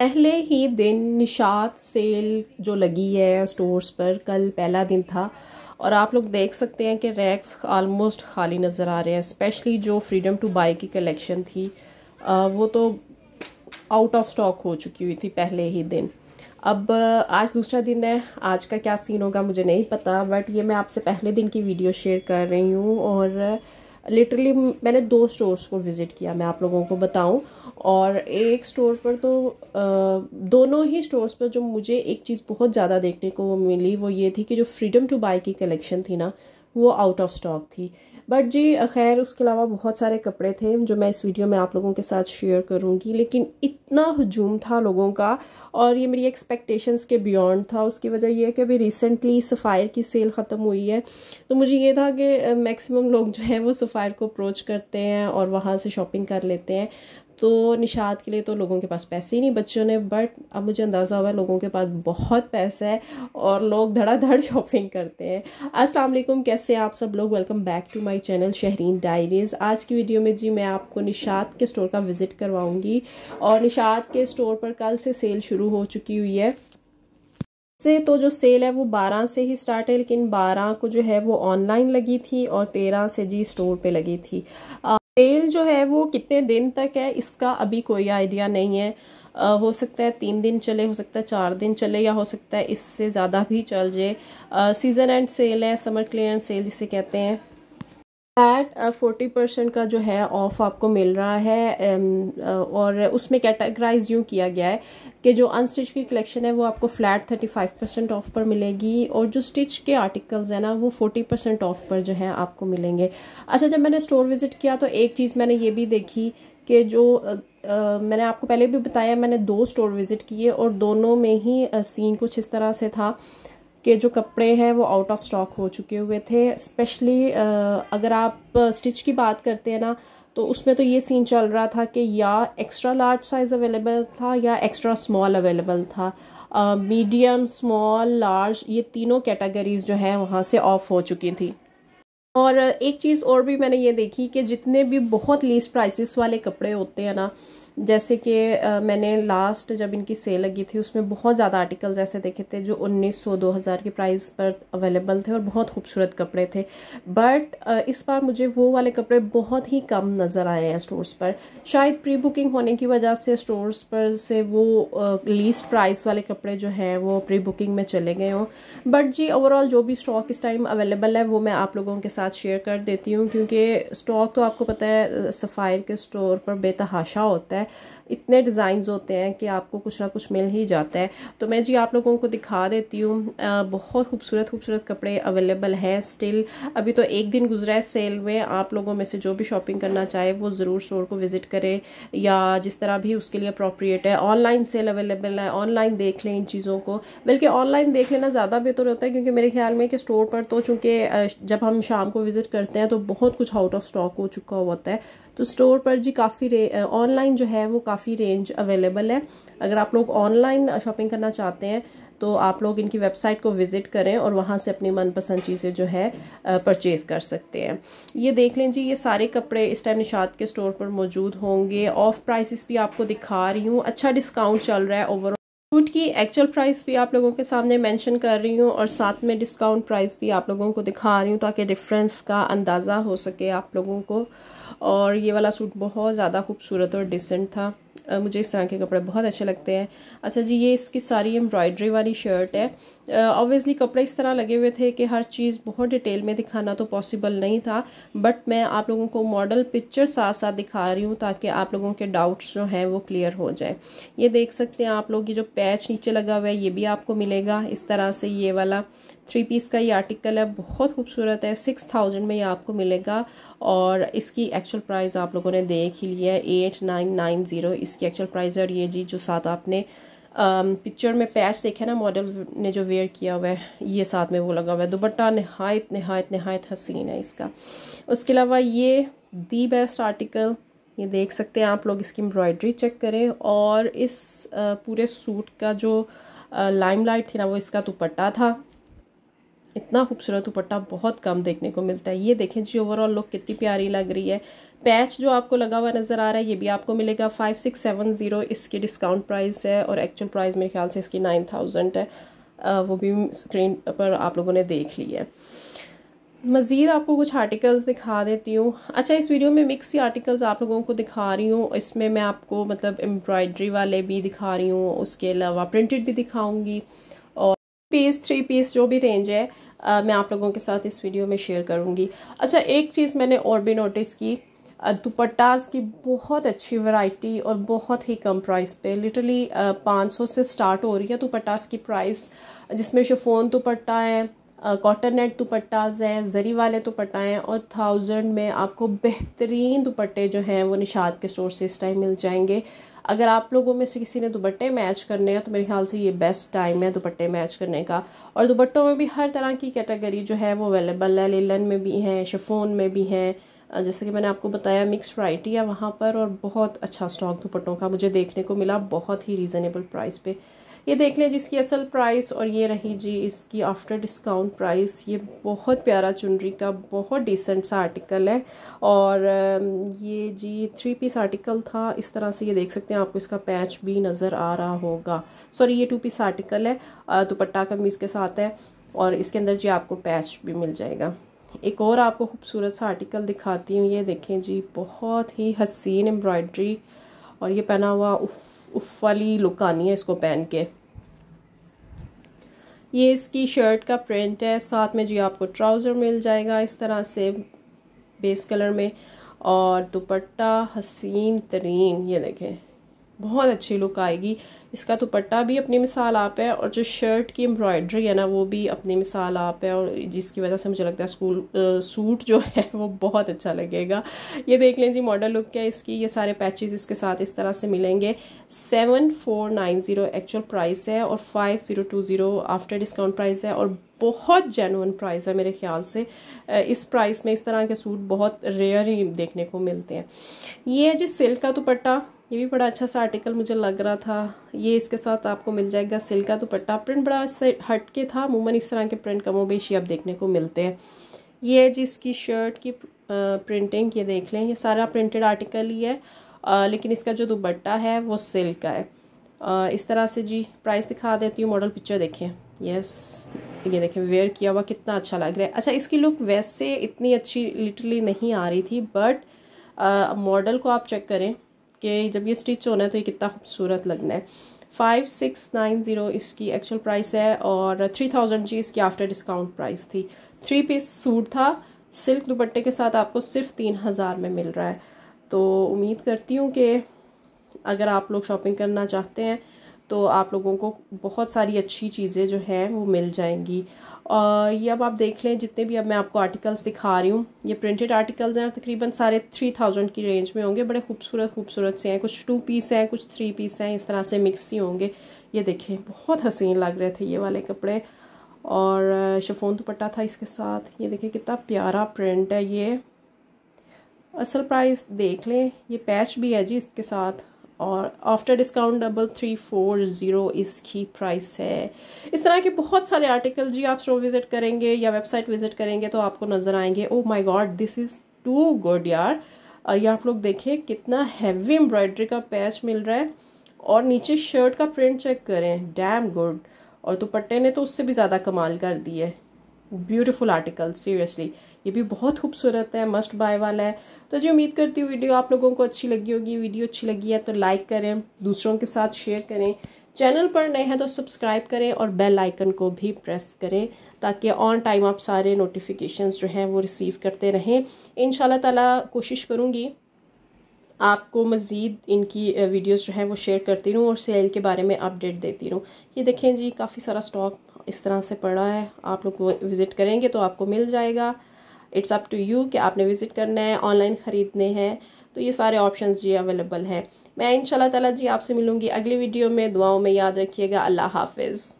पहले ही दिन निशात सेल जो लगी है स्टोर्स पर कल पहला दिन था और आप लोग देख सकते हैं कि रैक्स आलमोस्ट खाली नज़र आ रहे हैं स्पेशली जो फ्रीडम टू बाई की कलेक्शन थी आ, वो तो आउट ऑफ स्टॉक हो चुकी हुई थी पहले ही दिन अब आज दूसरा दिन है आज का क्या सीन होगा मुझे नहीं पता बट ये मैं आपसे पहले दिन की वीडियो शेयर कर रही हूँ और लिटरली मैंने दो स्टोर्स को विज़िट किया मैं आप लोगों को बताऊं और एक स्टोर पर तो आ, दोनों ही स्टोर्स पर जो मुझे एक चीज़ बहुत ज़्यादा देखने को मिली वो ये थी कि जो फ्रीडम टू बाई की कलेक्शन थी ना वो आउट ऑफ स्टॉक थी बट जी खैर उसके अलावा बहुत सारे कपड़े थे जो मैं इस वीडियो में आप लोगों के साथ शेयर करूँगी लेकिन इतना हजूम था लोगों का और ये मेरी एक्सपेक्टेशंस के बियॉन्ड था उसकी वजह यह है कि अभी रिसेंटली सफ़ायर की सेल ख़त्म हुई है तो मुझे ये था कि मैक्सिमम लोग जो हैं वो सफ़ायर को अप्रोच करते हैं और वहाँ से शॉपिंग कर लेते हैं तो निशात के लिए तो लोगों के पास पैसे ही नहीं बच्चों ने बट अब मुझे अंदाज़ा हुआ है लोगों के पास बहुत पैसा है और लोग धड़ाधड़ शॉपिंग करते हैं अस्सलाम वालेकुम कैसे हैं आप सब लोग welcome back to my channel Shehreen diaries आज की वीडियो में जी मैं आपको निशात के स्टोर का विज़िट करवाऊँगी और निशात के स्टोर पर कल से सेल शुरू हो चुकी हुई है से तो जो सेल है वो 12 से ही स्टार्ट है लेकिन 12 को जो है वो ऑनलाइन लगी थी और 13 से जी स्टोर पे लगी थी तेल जो है वो कितने दिन तक है इसका अभी कोई आइडिया नहीं है आ, हो सकता है तीन दिन चले हो सकता है चार दिन चले या हो सकता है इससे ज़्यादा भी चल जाए सीज़न एंड सेल है समर क्लियरेंस सेल जिसे कहते हैं एट फोर्टी परसेंट का जो है ऑफ आपको मिल रहा है um, uh, और उसमें कैटेगराइज यूँ किया गया है कि जो अनस्टिच की कलेक्शन है वो आपको flat thirty five percent off पर मिलेगी और जो स्टिच के आर्टिकल्स हैं ना वो फोर्टी परसेंट ऑफ पर जो है आपको मिलेंगे अच्छा जब मैंने स्टोर विज़िट किया तो एक चीज़ मैंने ये भी देखी कि जो आ, uh, आ, uh, मैंने आपको पहले भी बताया मैंने दो स्टोर विज़िट किए और दोनों में ही आ, सीन कुछ इस तरह से था के जो कपड़े हैं वो आउट ऑफ स्टॉक हो चुके हुए थे स्पेशली अगर आप स्टिच की बात करते हैं ना तो उसमें तो ये सीन चल रहा था कि या एक्स्ट्रा लार्ज साइज़ अवेलेबल था या एक्स्ट्रा स्मॉल अवेलेबल था मीडियम स्मॉल लार्ज ये तीनों कैटेगरीज जो है वहाँ से ऑफ हो चुकी थी और एक चीज़ और भी मैंने ये देखी कि जितने भी बहुत लीस्ट प्राइसेस वाले कपड़े होते हैं ना जैसे कि मैंने लास्ट जब इनकी सेल लगी थी उसमें बहुत ज़्यादा आर्टिकल्स ऐसे देखे थे जो 1900 2000 के प्राइस पर अवेलेबल थे और बहुत खूबसूरत कपड़े थे बट इस बार मुझे वो वाले कपड़े बहुत ही कम नज़र आए हैं स्टोर्स पर शायद प्री बुकिंग होने की वजह से स्टोर्स पर से वो लीस्ट प्राइस वाले कपड़े जो हैं वो प्री बुकिंग में चले गए हों बट जी ओवरऑल जो भी स्टॉक इस टाइम अवेलेबल है वो मैं आप लोगों के साथ शेयर कर देती हूँ क्योंकि स्टॉक तो आपको पता है सफ़ायर के स्टोर पर बेतहाशा होता है इतने डिज़ाइंस होते हैं कि आपको कुछ ना कुछ मिल ही जाता है तो मैं जी आप लोगों को दिखा देती हूँ बहुत खूबसूरत खूबसूरत कपड़े अवेलेबल हैं स्टिल अभी तो एक दिन गुजरा है सेल में आप लोगों में से जो भी शॉपिंग करना चाहे वो ज़रूर स्टोर को विज़िट करें या जिस तरह भी उसके लिए अप्रोप्रिएट है ऑनलाइन सेल अवेलेबल है ऑनलाइन देख लें इन चीज़ों को बल्कि ऑनलाइन देख लेना ज़्यादा बेहतर तो होता है क्योंकि मेरे ख्याल में कि स्टोर पर तो चूँकि जब हम शाम को विज़िट करते हैं तो बहुत कुछ आउट ऑफ स्टॉक हो चुका होता है तो स्टोर पर जी काफ़ी ऑनलाइन जो है वो काफ़ी रेंज अवेलेबल है अगर आप लोग ऑनलाइन शॉपिंग करना चाहते हैं तो आप लोग इनकी वेबसाइट को विज़िट करें और वहाँ से अपनी मनपसंद चीज़ें जो है परचेज़ कर सकते हैं ये देख लें जी ये सारे कपड़े इस टाइम निषाद के स्टोर पर मौजूद होंगे ऑफ़ प्राइसेस भी आपको दिखा रही हूँ अच्छा डिस्काउंट चल रहा है ओवरऑल सूट की एक्चुअल प्राइस भी आप लोगों के सामने मेंशन कर रही हूँ और साथ में डिस्काउंट प्राइस भी आप लोगों को दिखा रही हूँ ताकि डिफरेंस का अंदाज़ा हो सके आप लोगों को और ये वाला सूट बहुत ज़्यादा खूबसूरत और डिसेंट था मुझे इस तरह के कपड़े बहुत अच्छे लगते हैं अच्छा जी ये इसकी सारी एम्ब्रॉयडरी वाली शर्ट है ऑब्वियसली कपड़े इस तरह लगे हुए थे कि हर चीज़ बहुत डिटेल में दिखाना तो पॉसिबल नहीं था बट मैं आप लोगों को मॉडल पिक्चर साथ साथ दिखा रही हूँ ताकि आप लोगों के डाउट्स जो हैं वो क्लियर हो जाए ये देख सकते हैं आप लोग ये जो पैच नीचे लगा हुआ है ये भी आपको मिलेगा इस तरह से ये वाला थ्री पीस का ये आर्टिकल है बहुत खूबसूरत है सिक्स थाउजेंड में ये आपको मिलेगा और इसकी एक्चुअल प्राइस आप लोगों ने देख ही लिया है एट नाइन नाइन ज़ीरो इसकी एक्चुअल प्राइस है और ये जी जो साथ आपने पिक्चर um, में पैच देखा ना मॉडल ने जो वेयर किया हुआ है ये साथ में वो लगा हुआ है दुपट्टा नहायत नहायत नहायत हसीन है इसका उसके अलावा ये दी बेस्ट आर्टिकल ये देख सकते हैं आप लोग इसकी एम्ब्रॉयडरी चेक करें और इस uh, पूरे सूट का जो लाइमलाइट uh, थी ना वो इसका दुपट्टा था इतना खूबसूरत दुपट्टा बहुत कम देखने को मिलता है ये देखें जी ओवरऑल लुक कितनी प्यारी लग रही है पैच जो आपको लगा हुआ नज़र आ रहा है ये भी आपको मिलेगा फाइव सिक्स सेवन ज़ीरो इसकी डिस्काउंट प्राइस है और एक्चुअल प्राइस मेरे ख्याल से इसकी नाइन थाउजेंड है आ, वो भी स्क्रीन पर आप लोगों ने देख ली है मज़ीद आपको कुछ आर्टिकल्स दिखा देती हूँ अच्छा इस वीडियो में मिक्स ही आर्टिकल्स आप लोगों को दिखा रही हूँ इसमें मैं आपको मतलब एम्ब्रॉयड्री वाले भी दिखा रही हूँ उसके अलावा प्रिंटेड भी दिखाऊँगी पीस थ्री पीस जो भी रेंज है आ, मैं आप लोगों के साथ इस वीडियो में शेयर करूँगी अच्छा एक चीज़ मैंने और भी नोटिस की दुपट्टाज की बहुत अच्छी वैरायटी और बहुत ही कम प्राइस पे लिटरली 500 से स्टार्ट हो रही है दुपट्टाज की प्राइस जिसमें शिफोन दुपट्टा है कॉटन नेट दुपट्टाज हैं ज़री वाले दुपट्टा हैं और थाउजेंड में आपको बेहतरीन दुपट्टे जो हैं वो निशाद के स्टोर से इस टाइम मिल जाएंगे अगर आप लोगों में से किसी ने दुपट्टे मैच करने हैं तो मेरे ख्याल से ये बेस्ट टाइम है दुपट्टे मैच करने का और दुपट्टों में भी हर तरह की कैटेगरी जो है वो अवेलेबल है लेलन में भी हैं शफोन में भी हैं जैसे कि मैंने आपको बताया मिक्स वाइटी है वहाँ पर और बहुत अच्छा स्टॉक दुपट्टों का मुझे देखने को मिला बहुत ही रीज़नेबल प्राइस पे ये देख लें जिसकी असल प्राइस और ये रही जी इसकी आफ्टर डिस्काउंट प्राइस ये बहुत प्यारा चुनरी का बहुत डिसेंट सा आर्टिकल है और ये जी थ्री पीस आर्टिकल था इस तरह से ये देख सकते हैं आपको इसका पैच भी नज़र आ रहा होगा सॉरी ये टू पीस आर्टिकल है दुपट्टा कमीज़ के साथ है और इसके अंदर जी आपको पैच भी मिल जाएगा एक और आपको खूबसूरत सा आर्टिकल दिखाती हूँ ये देखें जी बहुत ही हसीन एम्ब्रॉयड्री और ये पहना हुआ उफ़ उफ वाली लुक आनी है इसको पहन के ये इसकी शर्ट का प्रिंट है साथ में जी आपको ट्राउज़र मिल जाएगा इस तरह से बेस कलर में और दुपट्टा हसीन तरीन ये देखें बहुत अच्छी लुक आएगी इसका दुपट्टा भी अपनी मिसाल आप है और जो शर्ट की एम्ब्रॉयडरी है ना वो भी अपनी मिसाल आप है और जिसकी वजह से मुझे लगता है स्कूल सूट जो है वो बहुत अच्छा लगेगा ये देख लें जी मॉडल लुक है इसकी ये सारे पैचेज इसके साथ इस तरह से मिलेंगे seven four nine zero actual price है और five zero two zero after discount price है और बहुत जेनुअन प्राइस है मेरे ख्याल से इस प्राइस में इस तरह के सूट बहुत रेयर ही देखने को मिलते हैं ये है जी सिल्क का दुपट्टा ये भी बड़ा अच्छा सा आर्टिकल मुझे लग रहा था ये इसके साथ आपको मिल जाएगा सिल्क का दुपट्टा प्रिंट बड़ा इससे हट के था अमूमन इस तरह के प्रिंट कमोबेशी आप देखने को मिलते हैं ये है जिसकी शर्ट की प्रिंटिंग ये देख लें ये सारा प्रिंटेड आर्टिकल ही है आ, लेकिन इसका जो दुपट्टा है वो सिल्क का है आ, इस तरह से जी प्राइस दिखा देती हूँ मॉडल पिक्चर देखें यस ये देखें वेयर किया हुआ कितना अच्छा लग रहा है अच्छा इसकी लुक वैसे इतनी अच्छी लिटरली नहीं आ रही थी बट मॉडल को आप चेक करें कि जब ये स्टिच होना है तो ये कितना खूबसूरत लगना है फाइव सिक्स नाइन ज़ीरो इसकी एक्चुअल प्राइस है और थ्री थाउजेंड जी इसकी आफ्टर डिस्काउंट प्राइस थी थ्री पीस सूट था सिल्क दुपट्टे के साथ आपको सिर्फ तीन हज़ार में मिल रहा है तो उम्मीद करती हूँ कि अगर आप लोग शॉपिंग करना चाहते हैं तो आप लोगों को बहुत सारी अच्छी चीज़ें जो हैं वो मिल जाएंगी और ये अब आप देख लें जितने भी अब मैं आपको आर्टिकल्स दिखा रही हूँ ये प्रिंटेड आर्टिकल्स हैं और तकरीबन सारे थ्री थाउजेंड की रेंज में होंगे बड़े खूबसूरत खूबसूरत से हैं कुछ टू पीस हैं कुछ थ्री पीस हैं इस तरह से मिक्स ही होंगे ये देखें बहुत हसीन लग रहे थे ये वाले कपड़े और शफोन दुपट्टा था इसके साथ ये देखें कितना प्यारा प्रिंट है ये असल प्राइस देख लें ये पैच भी है जी इसके साथ और after discount double three four zero इसकी प्राइस है इस तरह के बहुत सारे आर्टिकल जी आप स्टोर विज़िट करेंगे या वेबसाइट विज़िट करेंगे तो आपको नज़र आएंगे oh my god this is too good यार ये आप लोग देखें कितना हैवी एम्ब्रॉयड्री का पैच मिल रहा है और नीचे शर्ट का प्रिंट चेक करें डैम गुड और दुपट्टे ने तो उससे भी ज़्यादा कमाल कर दिए है ब्यूटिफुल आर्टिकल सीरियसली ये भी बहुत खूबसूरत है मस्ट बाय वाला है तो जी उम्मीद करती हूँ वीडियो आप लोगों को अच्छी लगी होगी वीडियो अच्छी लगी है तो लाइक करें दूसरों के साथ शेयर करें चैनल पर नए हैं तो सब्सक्राइब करें और बेल आइकन को भी प्रेस करें ताकि ऑन टाइम आप सारे नोटिफिकेशंस जो हैं वो रिसीव करते रहें इन ताला कोशिश करूँगी आपको मज़ीद इनकी वीडियोस जो हैं वो शेयर करती रहूँ और सेल के बारे में अपडेट देती रहूँ ये देखें जी काफ़ी सारा स्टॉक इस तरह से पड़ा है आप लोग विज़िट करेंगे तो आपको मिल जाएगा इट्स अप टू यू कि आपने विज़िट करना है ऑनलाइन ख़रीदने हैं तो ये सारे ऑप्शन जी अवेलेबल हैं मैं इन ताला जी आपसे मिलूँगी अगली वीडियो में दुआओं में याद रखिएगा अल्लाह हाफिज़